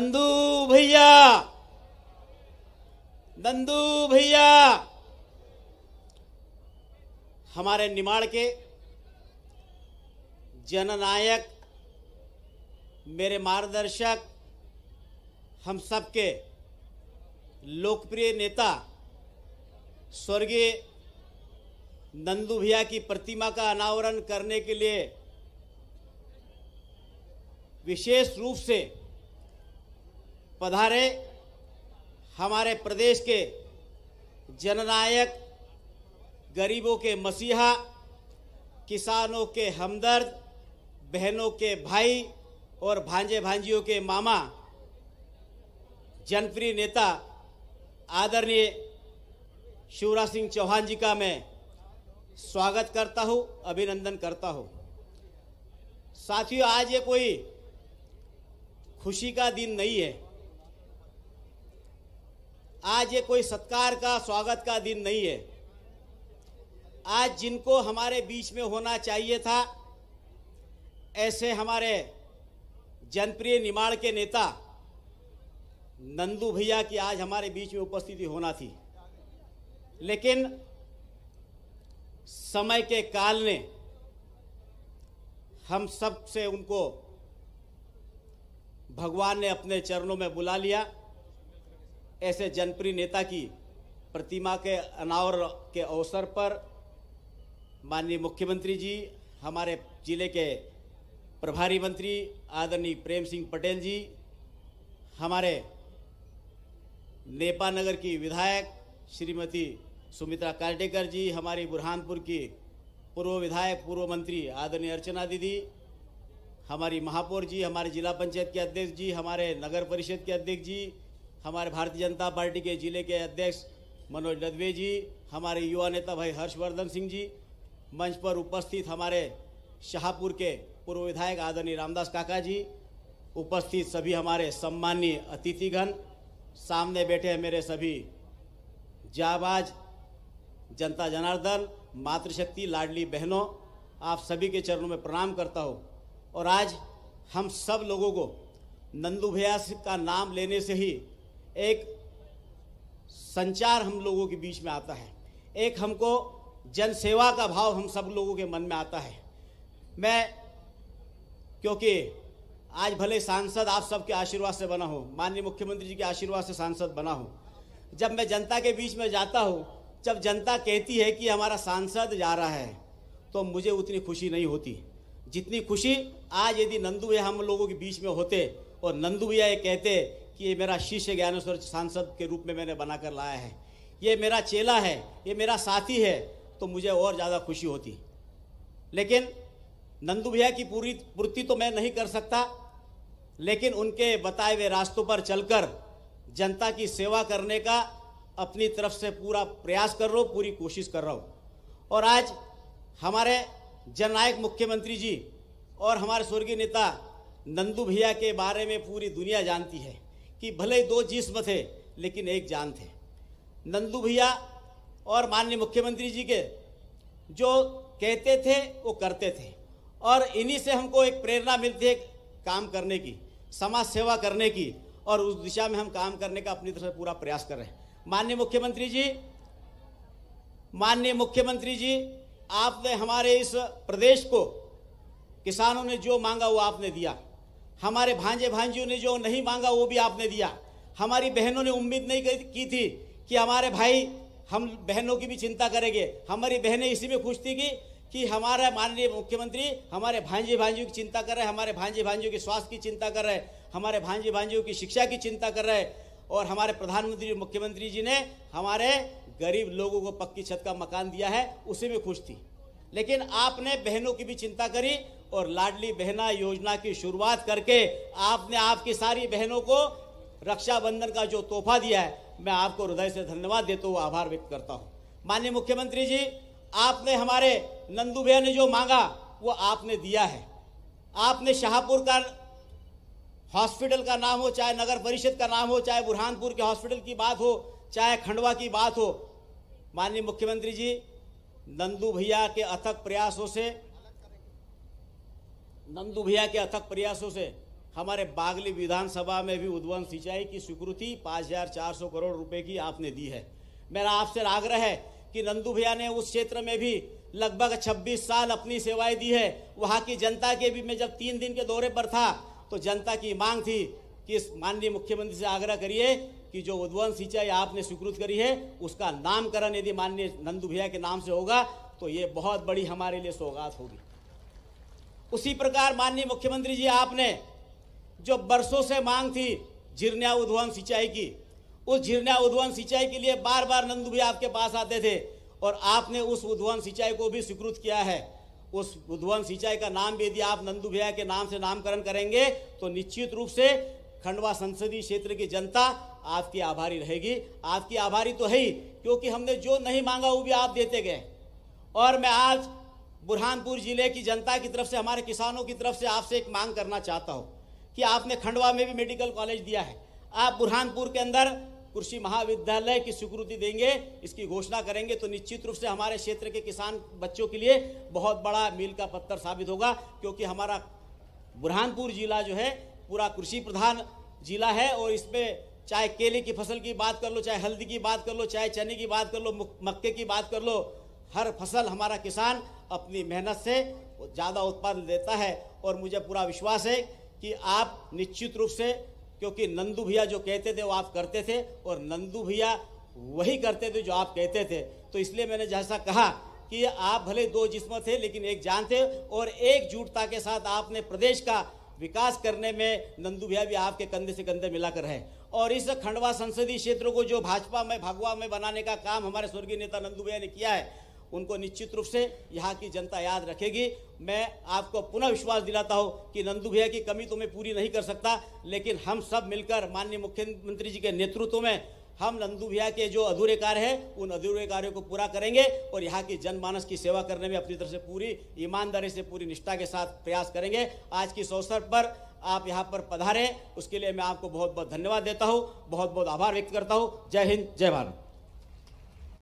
नंदू भैया नंदू भैया हमारे निमाड़ के जननायक मेरे मार्गदर्शक हम सबके लोकप्रिय नेता स्वर्गीय नंदू भैया की प्रतिमा का अनावरण करने के लिए विशेष रूप से पधारे हमारे प्रदेश के जननायक गरीबों के मसीहा किसानों के हमदर्द बहनों के भाई और भांजे भांजियों के मामा जनप्रिय नेता आदरणीय शिवराज सिंह चौहान जी का मैं स्वागत करता हूँ अभिनंदन करता हूँ साथियों आज ये कोई खुशी का दिन नहीं है आज ये कोई सत्कार का स्वागत का दिन नहीं है आज जिनको हमारे बीच में होना चाहिए था ऐसे हमारे जनप्रिय निमाड़ के नेता नंदू भैया की आज हमारे बीच में उपस्थिति होना थी लेकिन समय के काल ने हम सब से उनको भगवान ने अपने चरणों में बुला लिया ऐसे जनप्रिय नेता की प्रतिमा के अनावर के अवसर पर माननीय मुख्यमंत्री जी हमारे जिले के प्रभारी मंत्री आदरणीय प्रेम सिंह पटेल जी हमारे नेपानगर की विधायक श्रीमती सुमित्रा कार्डेकर जी हमारी बुरहानपुर की पूर्व विधायक पूर्व मंत्री आदरणीय अर्चना दीदी हमारी महापौर जी हमारे जिला पंचायत के अध्यक्ष जी हमारे नगर परिषद के अध्यक्ष जी हमारे भारतीय जनता पार्टी के जिले के अध्यक्ष मनोज नदवे जी हमारे युवा नेता भाई हर्षवर्धन सिंह जी मंच पर उपस्थित हमारे शाहपुर के पूर्व विधायक आदरणीय रामदास काका जी उपस्थित सभी हमारे सम्मानीय अतिथिगण सामने बैठे हैं मेरे सभी जाबाज जनता जनार्दन मातृशक्ति लाडली बहनों आप सभी के चरणों में प्रणाम करता हूँ और आज हम सब लोगों को नंदू भैया का नाम लेने से ही एक संचार हम लोगों के बीच में आता है एक हमको जनसेवा का भाव हम सब लोगों के मन में आता है मैं क्योंकि आज भले सांसद आप सबके आशीर्वाद से बना हो माननीय मुख्यमंत्री जी के आशीर्वाद से सांसद बना हो जब मैं जनता के बीच में जाता हूँ जब जनता कहती है कि हमारा सांसद जा रहा है तो मुझे उतनी खुशी नहीं होती जितनी खुशी आज यदि नंदू भैया हम लोगों के बीच में होते और नंदू भैया ये कहते कि ये मेरा शिष्य ज्ञानेश्वर सांसद के रूप में मैंने बना कर लाया है ये मेरा चेला है ये मेरा साथी है तो मुझे और ज़्यादा खुशी होती लेकिन नंदू भैया की पूरी पूर्ति तो मैं नहीं कर सकता लेकिन उनके बताए हुए रास्तों पर चलकर जनता की सेवा करने का अपनी तरफ से पूरा प्रयास कर रहा हूँ पूरी कोशिश कर रहा हूँ और आज हमारे जननायक मुख्यमंत्री जी और हमारे स्वर्गीय नेता नंदू भैया के बारे में पूरी दुनिया जानती है कि भले दो जिस्म थे लेकिन एक जान थे नंदू भैया और माननीय मुख्यमंत्री जी के जो कहते थे वो करते थे और इन्हीं से हमको एक प्रेरणा मिलती है काम करने की समाज सेवा करने की और उस दिशा में हम काम करने का अपनी तरफ से पूरा प्रयास कर रहे हैं माननीय मुख्यमंत्री जी माननीय मुख्यमंत्री जी आपने हमारे इस प्रदेश को किसानों ने जो मांगा वो आपने दिया हमारे भांजे भांजियों ने जो नहीं मांगा वो भी आपने दिया हमारी बहनों ने उम्मीद नहीं की थी कि हमारे भाई हम बहनों की भी चिंता करेंगे हमारी बहनें इसी में खुश थी कि कि हमारा माननीय मुख्यमंत्री हमारे भांजे भांजियों की चिंता कर रहे हैं हमारे भांजे भांजियों के स्वास्थ्य की चिंता कर रहे हैं हमारे भांजे भांजियों की शिक्षा की चिंता कर रहे हैं और हमारे प्रधानमंत्री मुख्यमंत्री जी ने हमारे गरीब लोगों को पक्की छत का मकान दिया है उसी में खुश थी लेकिन आपने बहनों की भी चिंता करी और लाडली बहना योजना की शुरुआत करके आपने आपकी सारी बहनों को रक्षाबंधन का जो तोहफा दिया है मैं आपको हृदय से धन्यवाद देता हूँ आभार व्यक्त करता हूँ माननीय मुख्यमंत्री जी आपने हमारे नंदू भैया ने जो मांगा वो आपने दिया है आपने शाहपुर का हॉस्पिटल का नाम हो चाहे नगर परिषद का नाम हो चाहे बुरहानपुर के हॉस्पिटल की बात हो चाहे खंडवा की बात हो माननीय मुख्यमंत्री जी नंदू भैया के अथक प्रयासों से नंदू भैया के अथक प्रयासों से हमारे बागली विधानसभा में भी उद्वन सिंचाई की स्वीकृति 5,400 करोड़ रुपए की आपने दी है मेरा आपसे आग्रह है कि नंदू भैया ने उस क्षेत्र में भी लगभग 26 साल अपनी सेवाएं दी है वहाँ की जनता के भी मैं जब तीन दिन के दौरे पर था तो जनता की मांग थी कि माननीय मुख्यमंत्री से आग्रह करिए कि जो उद्वन सिंचाई आपने स्वीकृत करी है उसका नामकरण यदि माननीय नंदू भैया के नाम से होगा तो ये बहुत बड़ी हमारे लिए सौगात होगी उसी प्रकार माननीय मुख्यमंत्री जी आपने जो बरसों से मांग थी झिरन्या उद्वन सिंचाई की उस झिरन्या उद्वन सिंचाई के लिए बार बार नंदू भैया आपके पास आते थे और आपने उस उद्वन सिंचाई को भी स्वीकृत किया है उस उद्वन सिंचाई का नाम भी यदि आप नंदू भैया के नाम से नामकरण करेंगे तो निश्चित रूप से खंडवा संसदीय क्षेत्र की जनता आपकी आभारी रहेगी आपकी आभारी तो है ही क्योंकि हमने जो नहीं मांगा वो भी आप देते गए और मैं आज बुरहानपुर जिले की जनता की तरफ से हमारे किसानों की तरफ से आपसे एक मांग करना चाहता हूँ कि आपने खंडवा में भी मेडिकल कॉलेज दिया है आप बुरहानपुर के अंदर कृषि महाविद्यालय की स्वीकृति देंगे इसकी घोषणा करेंगे तो निश्चित रूप से हमारे क्षेत्र के किसान बच्चों के लिए बहुत बड़ा मील का पत्थर साबित होगा क्योंकि हमारा बुरहानपुर जिला जो है पूरा कृषि प्रधान जिला है और इसमें चाहे केले की फसल की बात कर लो चाहे हल्दी की बात कर लो चाहे चने की बात कर लो मक्के की बात कर लो हर फसल हमारा किसान अपनी मेहनत से ज़्यादा उत्पादन देता है और मुझे पूरा विश्वास है कि आप निश्चित रूप से क्योंकि नंदू भैया जो कहते थे वो आप करते थे और नंदू भैया वही करते थे जो आप कहते थे तो इसलिए मैंने जैसा कहा कि आप भले दो जिसम थे लेकिन एक जान थे और एकजुटता के साथ आपने प्रदेश का विकास करने में नंदू भैया भी आपके कंधे से कंधे मिलाकर हैं और इस खंडवा संसदीय क्षेत्र को जो भाजपा में भगवा में बनाने का काम हमारे स्वर्गीय नेता नंदू भैया ने किया है उनको निश्चित रूप से यहाँ की जनता याद रखेगी मैं आपको पुनः विश्वास दिलाता हूँ कि नंदू भैया की कमी तो मैं पूरी नहीं कर सकता लेकिन हम सब मिलकर माननीय मुख्यमंत्री जी के नेतृत्व में हम नंदू भैया के जो अधूरे कार्य हैं उन अधूरे कार्यों को पूरा करेंगे और यहाँ की जनमानस की सेवा करने में अपनी तरफ से पूरी ईमानदारी से पूरी निष्ठा के साथ प्रयास करेंगे आज की इस अवसर पर आप यहाँ पर पधारें उसके लिए मैं आपको बहुत बहुत धन्यवाद देता हूँ बहुत बहुत आभार व्यक्त करता हूँ जय हिंद जय भारत